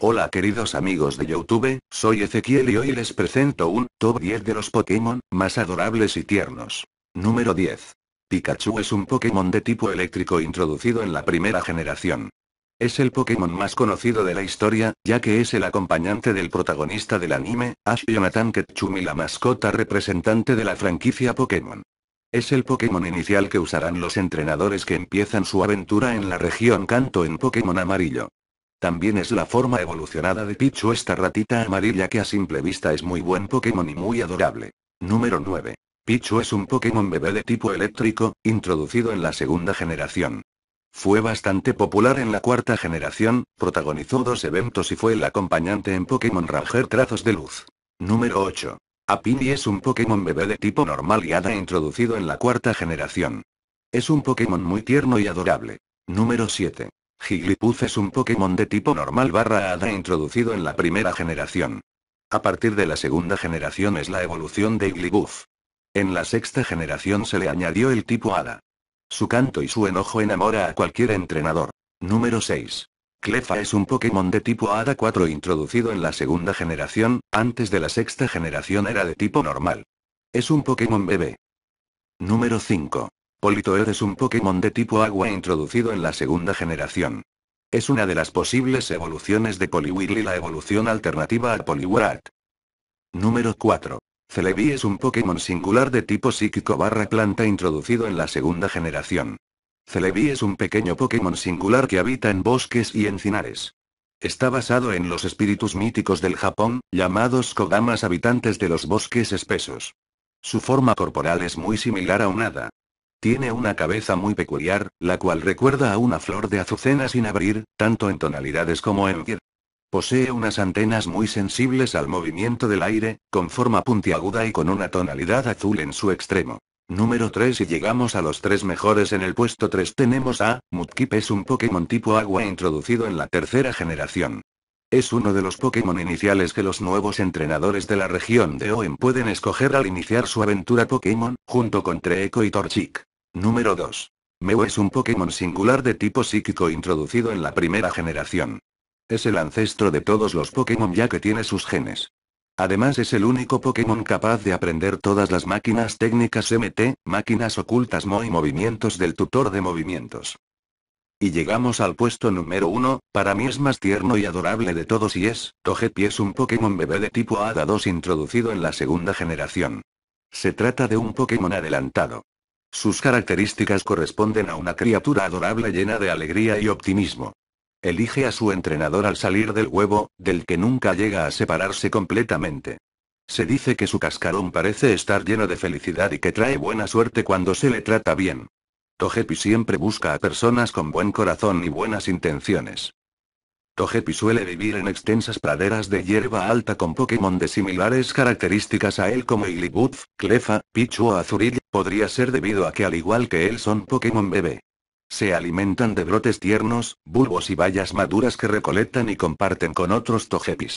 Hola queridos amigos de Youtube, soy Ezequiel y hoy les presento un top 10 de los Pokémon más adorables y tiernos. Número 10. Pikachu es un Pokémon de tipo eléctrico introducido en la primera generación. Es el Pokémon más conocido de la historia, ya que es el acompañante del protagonista del anime, Ash Jonathan Ketchum y la mascota representante de la franquicia Pokémon. Es el Pokémon inicial que usarán los entrenadores que empiezan su aventura en la región Canto en Pokémon amarillo. También es la forma evolucionada de Pichu esta ratita amarilla que a simple vista es muy buen Pokémon y muy adorable. Número 9. Pichu es un Pokémon bebé de tipo eléctrico, introducido en la segunda generación. Fue bastante popular en la cuarta generación, protagonizó dos eventos y fue el acompañante en Pokémon Ranger Trazos de Luz. Número 8. Apini es un Pokémon bebé de tipo normal y hada introducido en la cuarta generación. Es un Pokémon muy tierno y adorable. Número 7. Jigglypuff es un Pokémon de tipo normal barra hada introducido en la primera generación. A partir de la segunda generación es la evolución de Jigglypuff. En la sexta generación se le añadió el tipo hada. Su canto y su enojo enamora a cualquier entrenador. Número 6. Clefa es un Pokémon de tipo Ada 4 introducido en la segunda generación, antes de la sexta generación era de tipo normal. Es un Pokémon bebé. Número 5. Politoed es un Pokémon de tipo agua introducido en la segunda generación. Es una de las posibles evoluciones de Poliwhirl y la evolución alternativa a Poliwrath. Número 4. Celebi es un Pokémon singular de tipo psíquico barra planta introducido en la segunda generación. Celebi es un pequeño Pokémon singular que habita en bosques y encinares. Está basado en los espíritus míticos del Japón, llamados Kodamas habitantes de los bosques espesos. Su forma corporal es muy similar a un hada. Tiene una cabeza muy peculiar, la cual recuerda a una flor de azucena sin abrir, tanto en tonalidades como en piel. Posee unas antenas muy sensibles al movimiento del aire, con forma puntiaguda y con una tonalidad azul en su extremo. Número 3 y llegamos a los tres mejores en el puesto 3 tenemos a, Mudkip es un Pokémon tipo agua introducido en la tercera generación. Es uno de los Pokémon iniciales que los nuevos entrenadores de la región de Oen pueden escoger al iniciar su aventura Pokémon, junto con Treeco y Torchic. Número 2. Mew es un Pokémon singular de tipo psíquico introducido en la primera generación. Es el ancestro de todos los Pokémon ya que tiene sus genes. Además es el único Pokémon capaz de aprender todas las máquinas técnicas MT, máquinas ocultas Mo y movimientos del tutor de movimientos. Y llegamos al puesto número 1, para mí es más tierno y adorable de todos y es, Togepi es un Pokémon bebé de tipo Ada 2 introducido en la segunda generación. Se trata de un Pokémon adelantado. Sus características corresponden a una criatura adorable llena de alegría y optimismo. Elige a su entrenador al salir del huevo, del que nunca llega a separarse completamente. Se dice que su cascarón parece estar lleno de felicidad y que trae buena suerte cuando se le trata bien. Togepi siempre busca a personas con buen corazón y buenas intenciones. Togepi suele vivir en extensas praderas de hierba alta con Pokémon de similares características a él como Iglibuzz, Clefa, Pichu o Azurill. podría ser debido a que al igual que él son Pokémon bebé. Se alimentan de brotes tiernos, bulbos y bayas maduras que recolectan y comparten con otros tojepis.